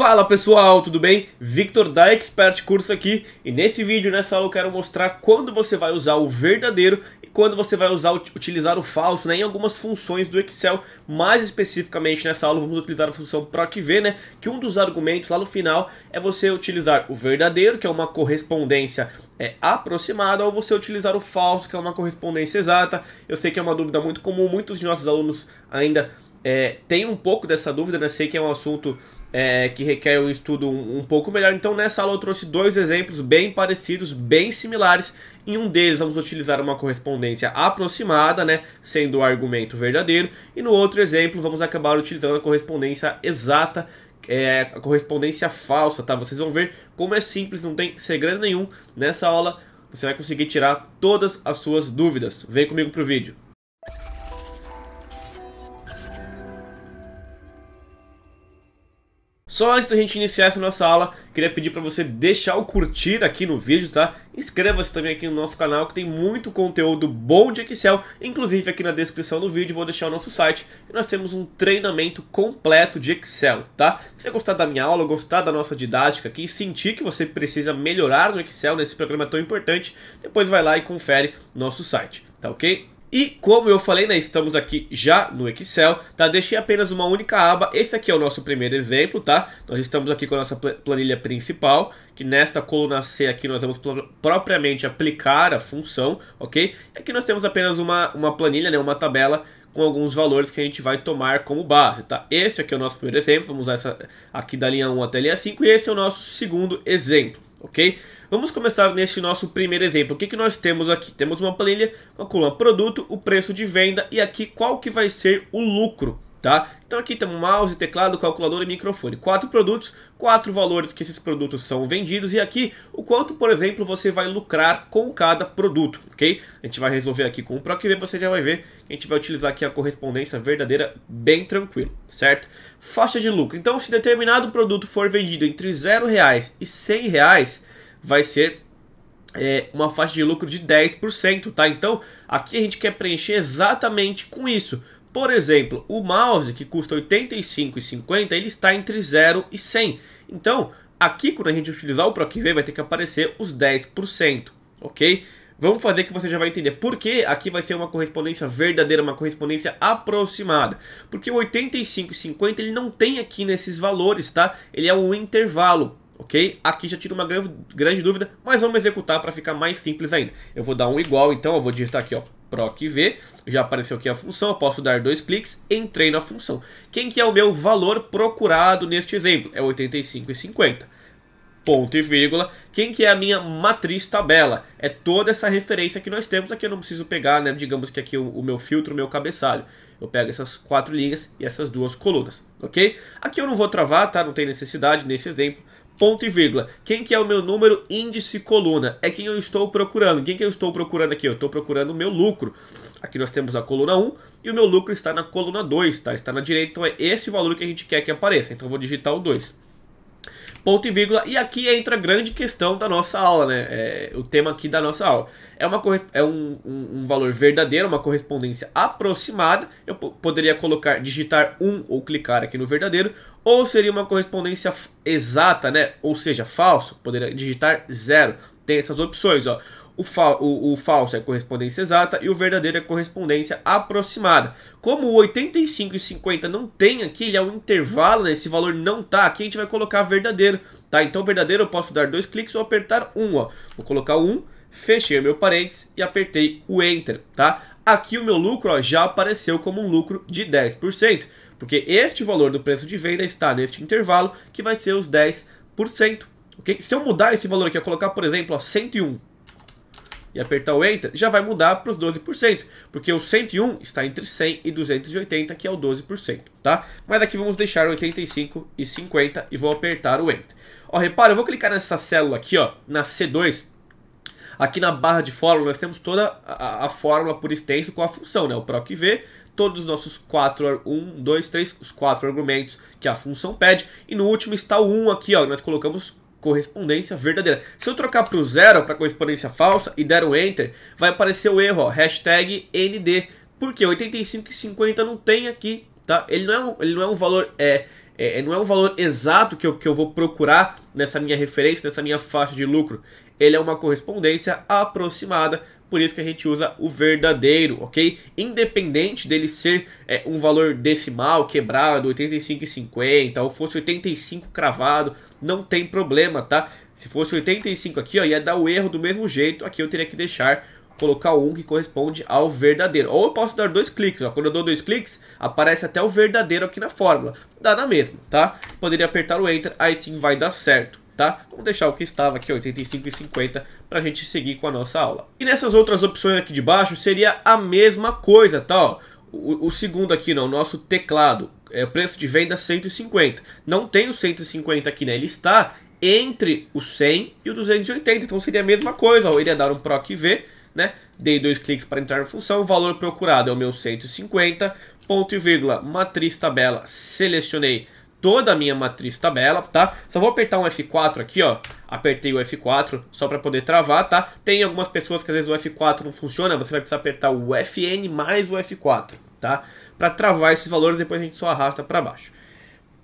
Fala pessoal, tudo bem? Victor da Expert Curso aqui e nesse vídeo, nessa aula, eu quero mostrar quando você vai usar o verdadeiro e quando você vai usar, utilizar o falso né, em algumas funções do Excel. Mais especificamente nessa aula, vamos utilizar a função PROCV, né, que um dos argumentos lá no final é você utilizar o verdadeiro, que é uma correspondência é, aproximada, ou você utilizar o falso, que é uma correspondência exata. Eu sei que é uma dúvida muito comum, muitos de nossos alunos ainda é, têm um pouco dessa dúvida, né? sei que é um assunto é, que requer um estudo um, um, pouco melhor. Então, nessa aula eu trouxe dois exemplos bem parecidos, bem similares. Em um deles, vamos utilizar uma correspondência aproximada, né, sendo o argumento verdadeiro. E no outro exemplo, vamos acabar utilizando a correspondência exata, é, a correspondência falsa, tá? Vocês vão ver como é simples, não tem segredo nenhum. Nessa aula, você vai conseguir tirar todas as suas dúvidas. Vem comigo pro vídeo. Só antes da gente iniciar essa nossa aula, queria pedir para você deixar o curtir aqui no vídeo, tá? Inscreva-se também aqui no nosso canal que tem muito conteúdo bom de Excel, inclusive aqui na descrição do vídeo vou deixar o nosso site e nós temos um treinamento completo de Excel, tá? Se você gostar da minha aula, gostar da nossa didática aqui, sentir que você precisa melhorar no Excel nesse programa tão importante, depois vai lá e confere nosso site, tá ok? E como eu falei, né, estamos aqui já no Excel, tá? Deixei apenas uma única aba. Esse aqui é o nosso primeiro exemplo, tá? Nós estamos aqui com a nossa planilha principal, que nesta coluna C aqui nós vamos propriamente aplicar a função, ok? E aqui nós temos apenas uma, uma planilha, né, uma tabela com alguns valores que a gente vai tomar como base, tá? Este aqui é o nosso primeiro exemplo, vamos usar essa aqui da linha 1 até a linha 5, e esse é o nosso segundo exemplo, ok? Vamos começar neste nosso primeiro exemplo. O que, que nós temos aqui? Temos uma planilha, calcula coluna produto, o preço de venda e aqui qual que vai ser o lucro. Tá? Então aqui temos mouse, teclado, calculadora e microfone. Quatro produtos, quatro valores que esses produtos são vendidos e aqui o quanto, por exemplo, você vai lucrar com cada produto, ok? A gente vai resolver aqui com o PROCV, você já vai ver que a gente vai utilizar aqui a correspondência verdadeira bem tranquilo, certo? Faixa de lucro. Então, se determinado produto for vendido entre R$ 0,00 e R$ 100,00, vai ser é, uma faixa de lucro de 10%, tá? Então, aqui a gente quer preencher exatamente com isso. Por exemplo, o mouse que custa R$ 85,50, ele está entre 0 e 100. Então, aqui quando a gente utilizar o ProQV, vai ter que aparecer os 10%, ok? Vamos fazer que você já vai entender por que aqui vai ser uma correspondência verdadeira, uma correspondência aproximada. Porque o 85,50 ele não tem aqui nesses valores, tá? Ele é um intervalo ok? Aqui já tira uma grande, grande dúvida, mas vamos executar para ficar mais simples ainda. Eu vou dar um igual, então eu vou digitar aqui, ó, V, já apareceu aqui a função, eu posso dar dois cliques, entrei na função. Quem que é o meu valor procurado neste exemplo? É 85,50. Ponto e vírgula. Quem que é a minha matriz tabela? É toda essa referência que nós temos aqui. Eu não preciso pegar, né? Digamos que aqui o, o meu filtro, o meu cabeçalho. Eu pego essas quatro linhas e essas duas colunas, ok? Aqui eu não vou travar, tá? Não tem necessidade nesse exemplo ponto e vírgula. Quem que é o meu número índice coluna? É quem eu estou procurando. Quem que eu estou procurando aqui? Eu estou procurando o meu lucro. Aqui nós temos a coluna 1 e o meu lucro está na coluna 2, tá? Está na direita, então é esse valor que a gente quer que apareça. Então eu vou digitar o 2 ponto e vírgula. E aqui entra a grande questão da nossa aula, né? É, o tema aqui da nossa aula. É, uma, é um, um, um valor verdadeiro, uma correspondência aproximada. Eu poderia colocar, digitar 1 um, ou clicar aqui no verdadeiro. Ou seria uma correspondência exata, né? Ou seja, falso. Poderia digitar 0. Tem essas opções, ó o, fa o, o, falso é correspondência exata e o verdadeiro é correspondência aproximada. Como o 85 e 50 não tem aqui, ele é um intervalo, né? esse valor não tá aqui, a gente vai colocar verdadeiro. Tá? Então verdadeiro eu posso dar dois cliques ou apertar um. Ó. Vou colocar um, fechei meu parênteses e apertei o Enter. Tá? Aqui o meu lucro ó, já apareceu como um lucro de 10%, porque este valor do preço de venda está neste intervalo que vai ser os 10%. Okay? Se eu mudar esse valor aqui, eu colocar, por exemplo, ó, 101, e apertar o Enter, já vai mudar para os 12%, porque o 101 está entre 100 e 280, que é o 12%, tá? Mas aqui vamos deixar 85 e 50 e vou apertar o Enter. Ó, repara, eu vou clicar nessa célula aqui, ó, na C2, Aqui na barra de fórmula nós temos toda a, a, fórmula por extenso com a função, né? O PROC V, todos os nossos 4, 1, 2, 3, os 4 argumentos que a função pede. E no último está o 1 aqui, ó, nós colocamos correspondência verdadeira. Se eu trocar para o zero, para correspondência falsa, e der um Enter, vai aparecer o erro, ó, hashtag ND. Porque 85,50 não tem aqui, tá? Ele não é um, ele não é um valor... É, é, é, não é um valor exato que eu, que eu vou procurar nessa minha referência, nessa minha faixa de lucro. Ele é uma correspondência aproximada, por isso que a gente usa o verdadeiro, ok? Independente dele ser é, um valor decimal, quebrado, 85,50, ou fosse 85 cravado, não tem problema, tá? Se fosse 85 aqui, ó, ia dar o erro do mesmo jeito, aqui eu teria que deixar colocar um que corresponde ao verdadeiro. Ou eu posso dar dois cliques, ó. Quando eu dou dois cliques, aparece até o verdadeiro aqui na fórmula. Dá na mesma, tá? Poderia apertar o Enter, aí sim vai dar certo tá? Vamos deixar o que estava aqui, 85,50, para a gente seguir com a nossa aula. E nessas outras opções aqui de baixo seria a mesma coisa, tá? o, o, segundo aqui, não, o nosso teclado, é preço de venda 150. Não tem o 150 aqui, né? Ele está entre o 100 e o 280, então seria a mesma coisa. ou eu iria dar um PROC V, né? Dei dois cliques para entrar na função, o valor procurado é o meu 150, ponto e vírgula, matriz tabela, selecionei toda a minha matriz tabela, tá? Só vou apertar um F4 aqui, ó. Apertei o F4 só para poder travar, tá? Tem algumas pessoas que às vezes o F4 não funciona, você vai precisar apertar o Fn mais o F4, tá? Para travar esses valores, depois a gente só arrasta para baixo.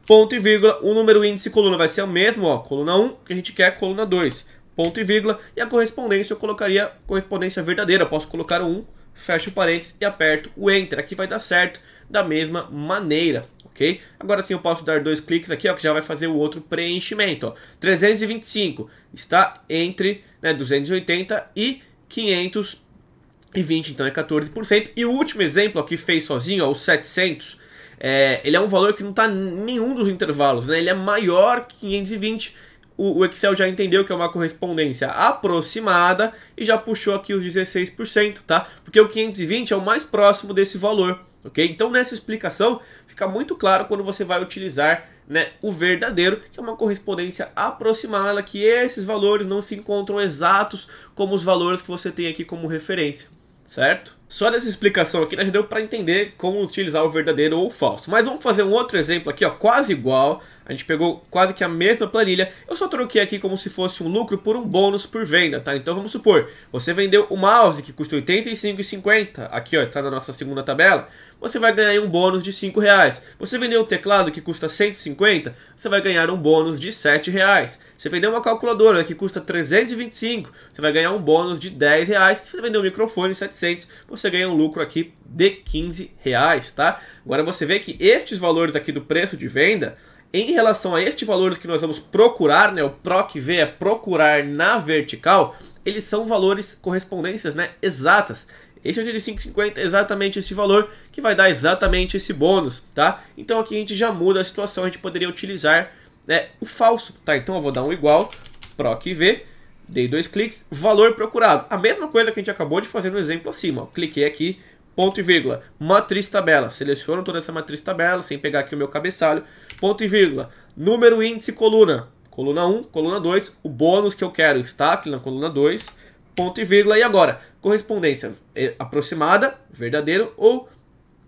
Ponto e vírgula, o número índice coluna vai ser o mesmo, ó, coluna 1, que a gente quer coluna 2, ponto e vírgula, e a correspondência eu colocaria correspondência verdadeira, eu posso colocar o 1, fecho o parênteses e aperto o Enter, aqui vai dar certo da mesma maneira, ok? Agora sim eu posso dar dois cliques aqui, ó, que já vai fazer o outro preenchimento, ó. 325 está entre né, 280 e 520, então é 14%. E o último exemplo ó, que fez sozinho, ó, o 700, é, ele é um valor que não está em nenhum dos intervalos, né? Ele é maior que 520, o, Excel já entendeu que é uma correspondência aproximada e já puxou aqui os 16%, tá? Porque o 520 é o mais próximo desse valor ok? Então nessa explicação fica muito claro quando você vai utilizar né, o verdadeiro, que é uma correspondência aproximada, que esses valores não se encontram exatos como os valores que você tem aqui como referência, certo? Só nessa explicação aqui já deu para entender como utilizar o verdadeiro ou o falso. Mas vamos fazer um outro exemplo aqui, ó, quase igual. A gente pegou quase que a mesma planilha. Eu só troquei aqui como se fosse um lucro por um bônus por venda, tá? Então vamos supor, você vendeu o mouse que custa R$ 85,50. Aqui, ó, está na nossa segunda tabela. Você vai ganhar um bônus de R$ reais. Você vendeu o teclado que custa 150, você vai ganhar um bônus de R$ reais. Você vendeu uma calculadora que custa 325, você vai ganhar um bônus de R$ reais. Se você vendeu um microfone 700, você ganha um lucro aqui de 15 reais, tá? Agora você vê que estes valores aqui do preço de venda, em relação a estes valores que nós vamos procurar, né, o PROC V é procurar na vertical, eles são valores correspondências, né, exatas. Esse é de 5,50, exatamente esse valor, que vai dar exatamente esse bônus, tá? Então aqui a gente já muda a situação, a gente poderia utilizar né, o falso, tá? Então eu vou dar um igual, PROC V, Dei dois cliques, valor procurado. A mesma coisa que a gente acabou de fazer no exemplo acima. Ó. Cliquei aqui, ponto e vírgula, matriz tabela. Seleciono toda essa matriz tabela, sem pegar aqui o meu cabeçalho. Ponto e vírgula, número, índice, coluna. Coluna 1, coluna 2, o bônus que eu quero está aqui na coluna 2. Ponto e vírgula, e agora? Correspondência eh, aproximada, verdadeiro ou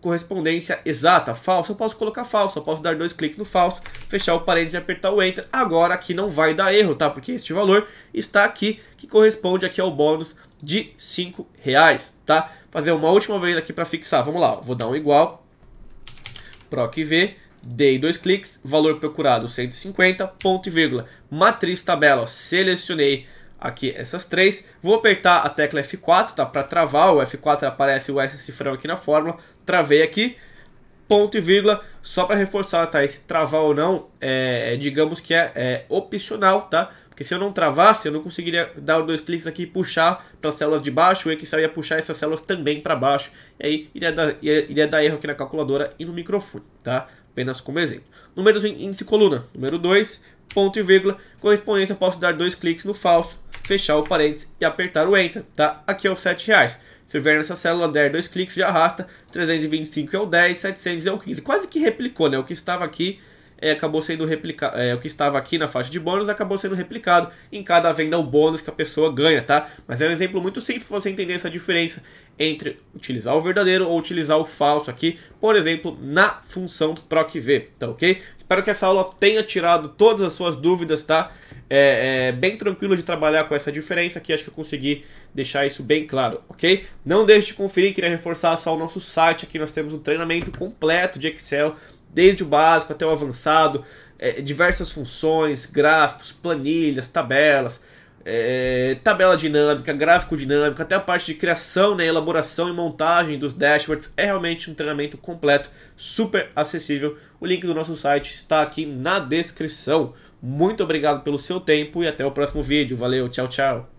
correspondência exata, falso, eu posso colocar falso, eu posso dar dois cliques no falso, fechar o parênteses e apertar o Enter. Agora aqui não vai dar erro, tá? Porque este valor está aqui, que corresponde aqui ao bônus de 5 reais, tá? Fazer uma última vez aqui para fixar, vamos lá, vou dar um igual, proc v, dei dois cliques, valor procurado 150, ponto e vírgula, matriz tabela, selecionei, aqui essas três. Vou apertar a tecla F4, tá? Para travar, o F4 aparece o S cifrão aqui na fórmula. Travei aqui, ponto e vírgula, só para reforçar, tá? Esse travar ou não, é, é, digamos que é, é opcional, tá? Porque se eu não travasse, eu não conseguiria dar dois cliques aqui e puxar para as células de baixo, o Excel ia puxar essas células também para baixo. E aí iria dar, iria, iria dar erro aqui na calculadora e no microfone, tá? Apenas como exemplo. Números índice coluna, número 2, ponto e vírgula. Correspondência, eu posso dar dois cliques no falso, fechar o parênteses e apertar o Enter, tá? Aqui é o R$7,00. reais. Se eu vier nessa célula, der dois cliques, já arrasta. 325 é o 10, 700 é o 15. Quase que replicou, né? O que estava aqui é, acabou sendo replicado. É, o que estava aqui na faixa de bônus acabou sendo replicado em cada venda o bônus que a pessoa ganha, tá? Mas é um exemplo muito simples para você entender essa diferença entre utilizar o verdadeiro ou utilizar o falso aqui, por exemplo, na função PROC V, tá ok? Espero que essa aula tenha tirado todas as suas dúvidas, tá? É, é, bem tranquilo de trabalhar com essa diferença aqui, acho que eu consegui deixar isso bem claro, ok? Não deixe de conferir, queria reforçar só o nosso site aqui, nós temos um treinamento completo de Excel, desde o básico até o avançado, é, diversas funções, gráficos, planilhas, tabelas, é, tabela dinâmica, gráfico dinâmico, até a parte de criação, né, elaboração e montagem dos dashboards. É realmente um treinamento completo, super acessível. O link do nosso site está aqui na descrição. Muito obrigado pelo seu tempo e até o próximo vídeo. Valeu, tchau, tchau.